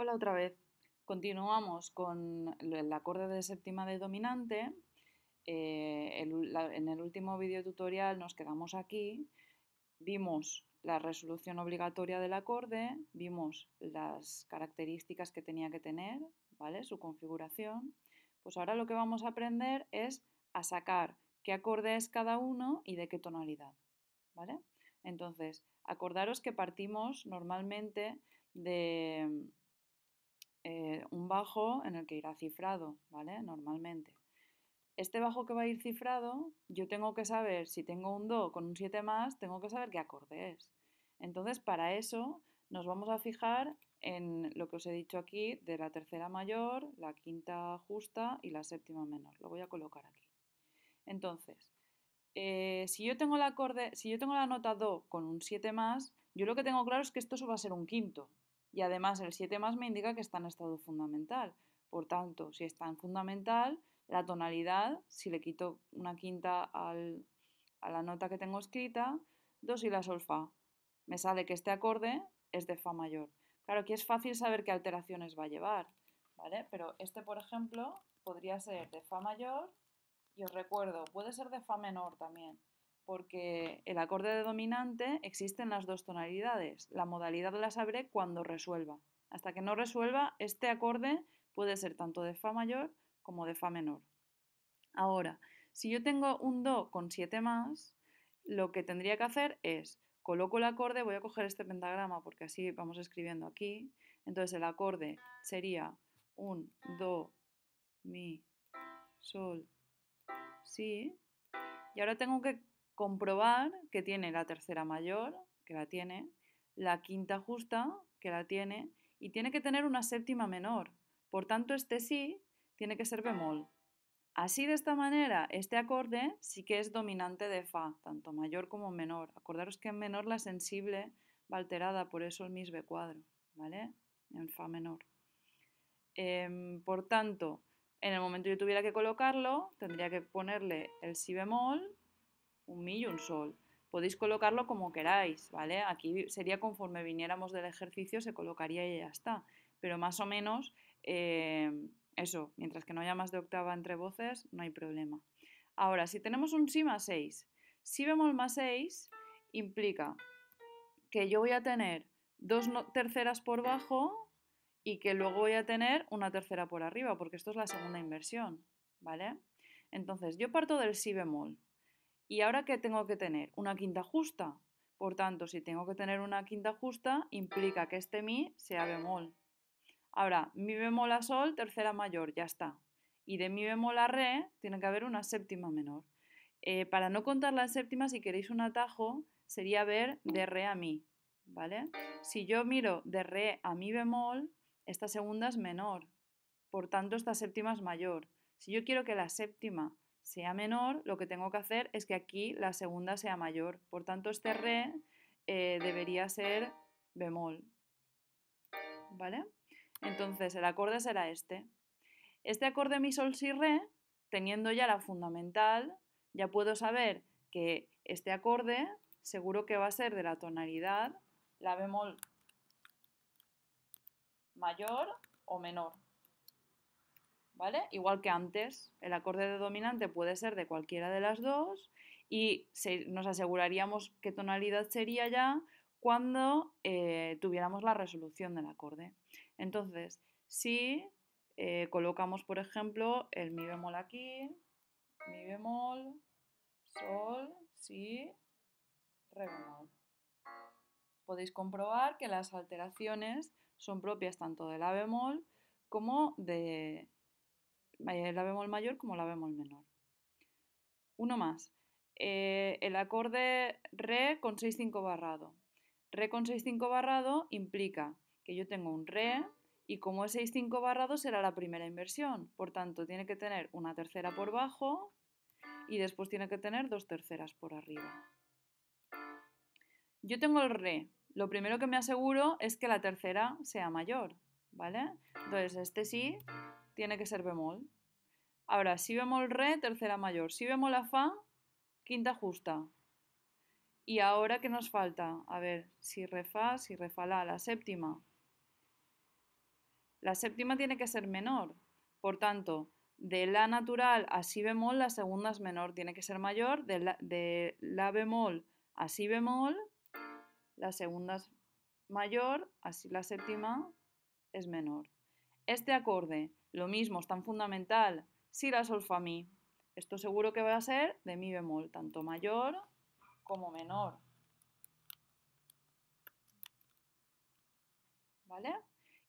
Hola otra vez. Continuamos con el acorde de séptima de dominante. Eh, en el último video tutorial nos quedamos aquí. Vimos la resolución obligatoria del acorde, vimos las características que tenía que tener, ¿vale? su configuración. Pues ahora lo que vamos a aprender es a sacar qué acorde es cada uno y de qué tonalidad. ¿vale? Entonces, acordaros que partimos normalmente de eh, un bajo en el que irá cifrado, ¿vale? Normalmente. Este bajo que va a ir cifrado, yo tengo que saber, si tengo un do con un 7 más, tengo que saber qué acorde es. Entonces, para eso nos vamos a fijar en lo que os he dicho aquí de la tercera mayor, la quinta justa y la séptima menor. Lo voy a colocar aquí. Entonces, eh, si, yo tengo el acorde, si yo tengo la nota do con un 7 más, yo lo que tengo claro es que esto va a ser un quinto, y además el 7 más me indica que está en estado fundamental. Por tanto, si está en fundamental, la tonalidad, si le quito una quinta a la nota que tengo escrita, dos y la solfa Me sale que este acorde es de fa mayor. Claro, aquí es fácil saber qué alteraciones va a llevar, ¿vale? Pero este, por ejemplo, podría ser de fa mayor y os recuerdo, puede ser de fa menor también porque el acorde de dominante existe en las dos tonalidades. La modalidad la sabré cuando resuelva. Hasta que no resuelva, este acorde puede ser tanto de Fa mayor como de Fa menor. Ahora, si yo tengo un Do con 7 más, lo que tendría que hacer es coloco el acorde, voy a coger este pentagrama porque así vamos escribiendo aquí. Entonces el acorde sería un Do, Mi, Sol, Si. Y ahora tengo que comprobar que tiene la tercera mayor, que la tiene, la quinta justa, que la tiene, y tiene que tener una séptima menor. Por tanto, este sí tiene que ser bemol. Así de esta manera, este acorde sí que es dominante de Fa, tanto mayor como menor. Acordaros que en menor la sensible va alterada, por eso el mis B cuadro, ¿vale? En Fa menor. Em, por tanto, en el momento que yo tuviera que colocarlo, tendría que ponerle el Si bemol un mi y un sol. Podéis colocarlo como queráis, ¿vale? Aquí sería conforme viniéramos del ejercicio, se colocaría y ya está. Pero más o menos, eh, eso, mientras que no haya más de octava entre voces, no hay problema. Ahora, si tenemos un si más 6, si bemol más 6 implica que yo voy a tener dos terceras por bajo y que luego voy a tener una tercera por arriba, porque esto es la segunda inversión, ¿vale? Entonces, yo parto del si bemol. ¿Y ahora qué tengo que tener? Una quinta justa. Por tanto, si tengo que tener una quinta justa, implica que este mi sea bemol. Ahora, mi bemol a sol, tercera mayor, ya está. Y de mi bemol a re, tiene que haber una séptima menor. Eh, para no contar la séptima, si queréis un atajo, sería ver de re a mi, ¿vale? Si yo miro de re a mi bemol, esta segunda es menor, por tanto esta séptima es mayor. Si yo quiero que la séptima sea menor, lo que tengo que hacer es que aquí la segunda sea mayor. Por tanto, este re eh, debería ser bemol. ¿Vale? Entonces, el acorde será este. Este acorde mi sol si re, teniendo ya la fundamental, ya puedo saber que este acorde seguro que va a ser de la tonalidad la bemol mayor o menor. Igual que antes, el acorde de dominante puede ser de cualquiera de las dos y nos aseguraríamos qué tonalidad sería ya cuando eh, tuviéramos la resolución del acorde. Entonces, si eh, colocamos, por ejemplo, el mi bemol aquí, mi bemol, sol, si, re bemol. Podéis comprobar que las alteraciones son propias tanto del la bemol como de, eh, la vemos el mayor como la vemos el menor. Uno más. Eh, el acorde re con 6-5 barrado. Re con 6-5 barrado implica que yo tengo un re y como es 6-5 barrado será la primera inversión. Por tanto, tiene que tener una tercera por bajo y después tiene que tener dos terceras por arriba. Yo tengo el re. Lo primero que me aseguro es que la tercera sea mayor, ¿vale? Entonces, este sí, tiene que ser bemol. Ahora, si bemol re, tercera mayor. Si bemol a fa, quinta justa. Y ahora, ¿qué nos falta? A ver, si re fa, si re fa la, la séptima. La séptima tiene que ser menor. Por tanto, de la natural a si bemol, la segunda es menor, tiene que ser mayor. De la, de la bemol a si bemol, la segunda es mayor, así la séptima es menor. Este acorde, lo mismo, es tan fundamental, si la solfa mi. Esto seguro que va a ser de mi bemol, tanto mayor como menor. ¿Vale?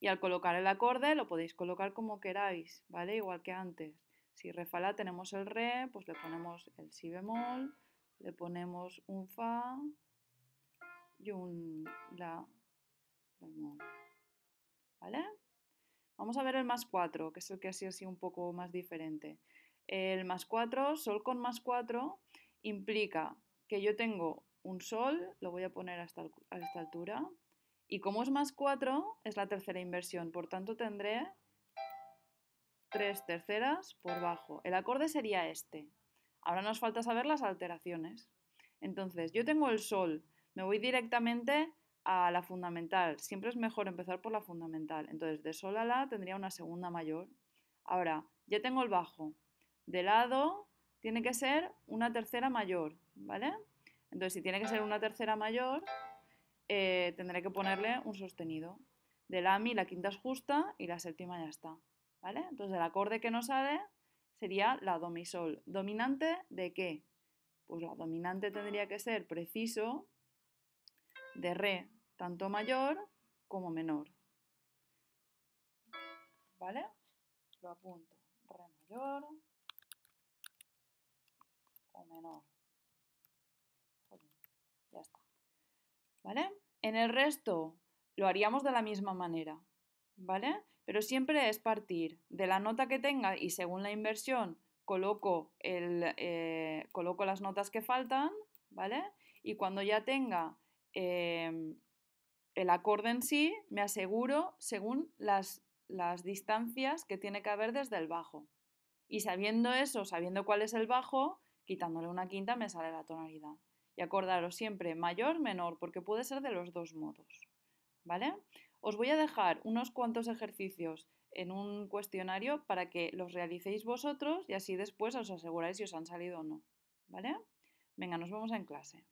Y al colocar el acorde lo podéis colocar como queráis, ¿vale? Igual que antes. Si re tenemos el re, pues le ponemos el si bemol, le ponemos un fa y un la bemol. ¿Vale? Vamos a ver el más 4, que es el que ha sido así un poco más diferente. El más 4, sol con más 4, implica que yo tengo un sol, lo voy a poner hasta a esta altura, y como es más 4, es la tercera inversión, por tanto tendré tres terceras por bajo. El acorde sería este. Ahora nos falta saber las alteraciones. Entonces, yo tengo el sol, me voy directamente a la fundamental. Siempre es mejor empezar por la fundamental. Entonces, de sol a la tendría una segunda mayor. Ahora, ya tengo el bajo. De lado tiene que ser una tercera mayor, ¿vale? Entonces, si tiene que ser una tercera mayor, eh, tendré que ponerle un sostenido. De la mi la quinta es justa y la séptima ya está, ¿vale? Entonces, el acorde que nos sale sería la do mi sol. ¿Dominante de qué? Pues la dominante tendría que ser preciso de re, tanto mayor como menor. ¿Vale? Lo apunto. Re mayor o menor. ya está. ¿Vale? En el resto lo haríamos de la misma manera. ¿Vale? Pero siempre es partir de la nota que tenga y según la inversión coloco, el, eh, las notas que faltan, ¿vale? Y cuando ya tenga eh, el acorde en sí me aseguro según las, distancias que tiene que haber desde el bajo. Y sabiendo eso, sabiendo cuál es el bajo, quitándole una quinta me sale la tonalidad. Y acordaros siempre mayor, menor, porque puede ser de los dos modos. ¿Vale? Os voy a dejar unos cuantos ejercicios en un cuestionario para que los realicéis vosotros y así después os aseguráis si os han salido o no. ¿Vale? Venga, nos vemos en clase.